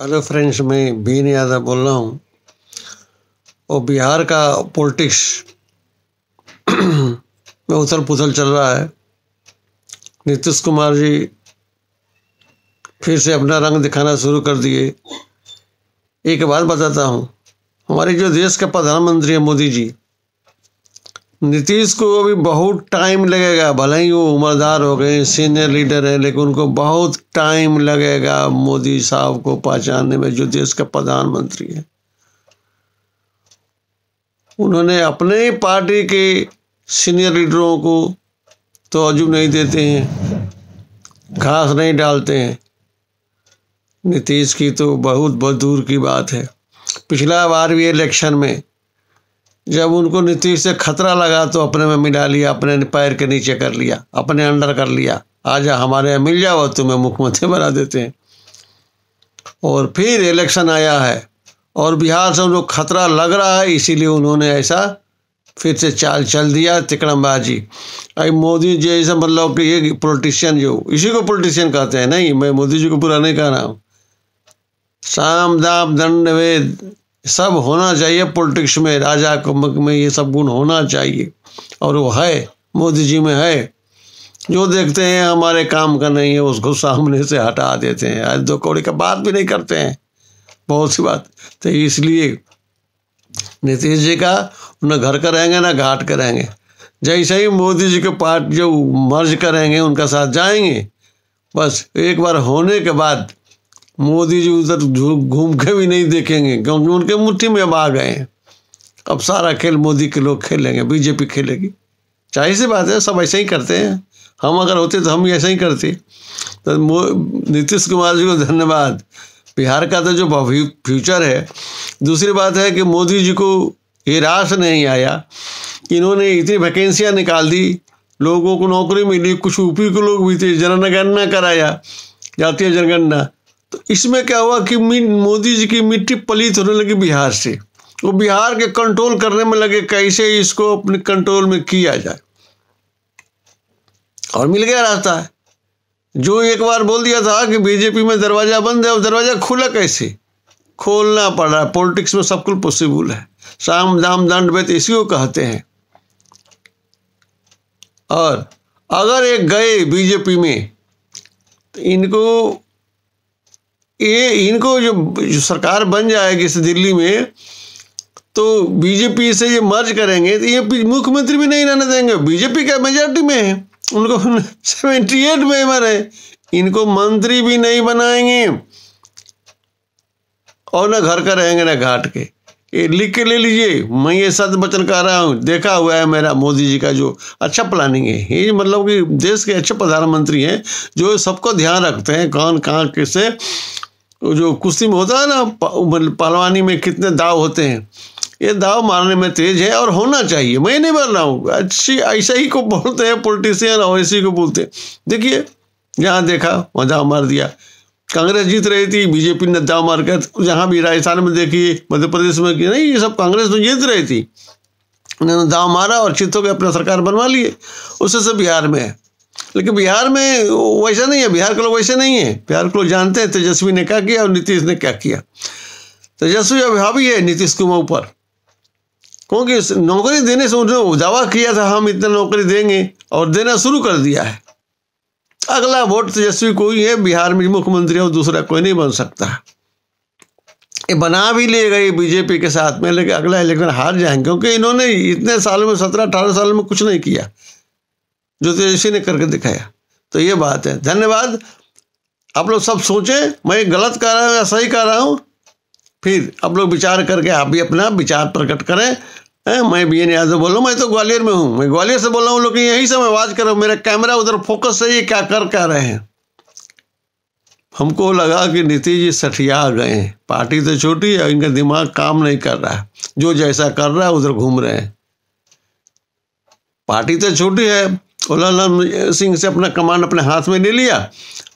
hello friends मैं बीन यादव बोल रहा हूँ और बिहार का पॉलिटिक्स में उथल पुथल चल रहा है नीतीश कुमार जी फिर से अपना रंग दिखाना शुरू कर दिए एक बात बताता हूँ हमारे जो देश के प्रधानमंत्री हैं मोदी जी नीतीश को अभी बहुत टाइम लगेगा भले ही वो उम्रदार हो गए सीनियर लीडर हैं लेकिन उनको बहुत टाइम लगेगा मोदी साहब को पहचानने में जो देश का प्रधानमंत्री है उन्होंने अपने ही पार्टी के सीनियर लीडरों को तो अजू नहीं देते हैं घास नहीं डालते हैं नीतीश की तो बहुत बहुत दूर की बात है पिछला बार भी इलेक्शन में जब उनको नीतीश से खतरा लगा तो अपने में मिला लिया अपने पैर के नीचे कर लिया अपने अंडर कर लिया आजा हमारे यहाँ मिल जाओ तुम्हें मुख्यमंत्री बना देते हैं और फिर इलेक्शन आया है और बिहार से उनको खतरा लग रहा है इसीलिए उन्होंने ऐसा फिर से चाल चल दिया तिकड़मबाजी अभी मोदी जी ऐसा मतलब कि ये पोलिटिशियन जो इसी को पोलिटिशियन कहते हैं नहीं मैं मोदी जी को पूरा नहीं कह रहा हूँ साम दाम दंड वेद सब होना चाहिए पॉलिटिक्स में राजा में ये सब गुण होना चाहिए और वो है मोदी जी में है जो देखते हैं हमारे काम का नहीं है उसको सामने से हटा देते हैं आज दो कौड़ी का बात भी नहीं करते हैं बहुत सी बात तो इसलिए नीतीश जी का न घर का रहेंगे ना घाट का रहेंगे जैसे ही मोदी जी के पार्ट जो मर्ज करेंगे उनका साथ जाएंगे बस एक बार होने के बाद मोदी जी उधर घूम के भी नहीं देखेंगे क्योंकि उनके मुट्ठी में अब आ गए हैं अब सारा खेल मोदी के लोग खेलेंगे बीजेपी खेलेगी चाहिए सी बात है सब ऐसे ही करते हैं हम अगर होते तो हम ऐसा ही करते तो नीतीश कुमार जी को धन्यवाद बिहार का तो जो फ्यूचर है दूसरी बात है कि मोदी जी को ये रास नहीं आया इन्होंने इतनी वैकेंसियाँ निकाल दी लोगों को नौकरी मिली कुछ यूपी के लोग भी थे जनगणना कराया जातीय जनगणना तो इसमें क्या हुआ कि मोदी जी की मिट्टी पलित होने लगी बिहार से वो बिहार के कंट्रोल करने में लगे कैसे इसको अपने कंट्रोल में किया जाए और मिल गया रास्ता है जो एक बार बोल दिया था कि बीजेपी में दरवाज़ा बंद है और दरवाज़ा खुला कैसे खोलना पड़ रहा है पॉलिटिक्स में सब कुछ पॉसिबल है साम दाम दंड वेत इसी को कहते हैं और अगर एक गए बीजेपी में तो इनको ये इनको जो, जो सरकार बन जाएगी इस दिल्ली में तो बीजेपी से ये मर्ज करेंगे तो ये मुख्यमंत्री भी नहीं रहने देंगे बीजेपी का मेजोरिटी में है उनको सेवेंटी एट मेंबर है इनको मंत्री भी नहीं बनाएंगे और ना घर का रहेंगे ना घाट के ये लिख के ले लीजिए मैं ये सत्य वचन कह रहा हूँ देखा हुआ है मेरा मोदी जी का जो अच्छा प्लानिंग है ये मतलब कि देश के अच्छे प्रधानमंत्री हैं जो सबको ध्यान रखते हैं कौन कहाँ किसे जो कुश्ती में होता है ना पहलवानी में कितने दाव होते हैं ये दाव मारने में तेज है और होना चाहिए मैं नहीं मार रहा हूँ अच्छी ऐसा ही को बोलते हैं पोलिटिशियन और ऐसे को बोलते हैं देखिए जहाँ देखा वहाँ दाव मार दिया कांग्रेस जीत रही थी बीजेपी ने दाव मार कर जहाँ भी राजस्थान में देखिए मध्य प्रदेश में कि नहीं ये सब कांग्रेस में जीत रही थी उन्होंने दाव मारा और चित्तों के अपना सरकार बनवा लिए उससे बिहार में है लेकिन बिहार में वैसा नहीं है बिहार के लोग वैसे नहीं है बिहार के लोग जानते हैं तेजस्वी ने क्या किया और नीतीश ने क्या किया तेजस्वी अब हावी है नीतीश कुमार ऊपर क्योंकि नौकरी देने से उन्होंने दावा किया था हम इतना नौकरी देंगे और देना शुरू कर दिया है अगला वोट तेजस्वी कोई है बिहार में मुख्यमंत्री और दूसरा कोई नहीं बन सकता ये बना भी ले गए बीजेपी के साथ में लेकिन अगला इलेक्शन हार जाएंगे क्योंकि इन्होंने इतने साल में सत्रह अठारह साल में कुछ नहीं किया ज्योतिषी तो ने करके दिखाया तो ये बात है धन्यवाद आप लोग सब सोचें मैं गलत कह रहा हूँ या सही कह रहा हूँ फिर आप लोग विचार करके आप भी अपना विचार प्रकट करें है मैं बी एन यादव बोल रहा मैं तो ग्वालियर में हूँ मैं ग्वालियर से बोल रहा हूँ लोग यहीं से मैं आवाज कर रहा मेरा कैमरा उधर फोकस है ये क्या कर कह रहे हैं हमको लगा कि नीतीश जी सठिया गए हैं पार्टी तो छोटी है इनका दिमाग काम नहीं कर रहा है जो जैसा कर रहा है उधर घूम रहे हैं पार्टी तो छोटी है भोलालाल सिंह से अपना कमान अपने हाथ में ले लिया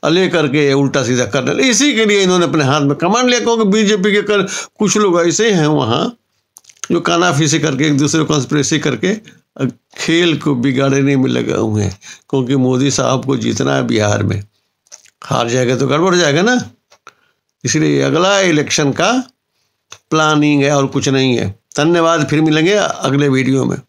और ले करके उल्टा सीधा कर डाला इसी के लिए इन्होंने अपने हाथ में कमान लिया क्योंकि बीजेपी के कर कुछ लोग ऐसे हैं वहाँ जो काना से करके एक दूसरे को कॉन्स्परेसी करके खेल को बिगाड़ने में लगे हुए हैं क्योंकि मोदी साहब को जीतना है बिहार में हार जाएगा तो गड़बड़ जाएगा ना इसलिए अगला इलेक्शन का प्लानिंग है और कुछ नहीं है धन्यवाद फिर मिलेंगे अगले वीडियो में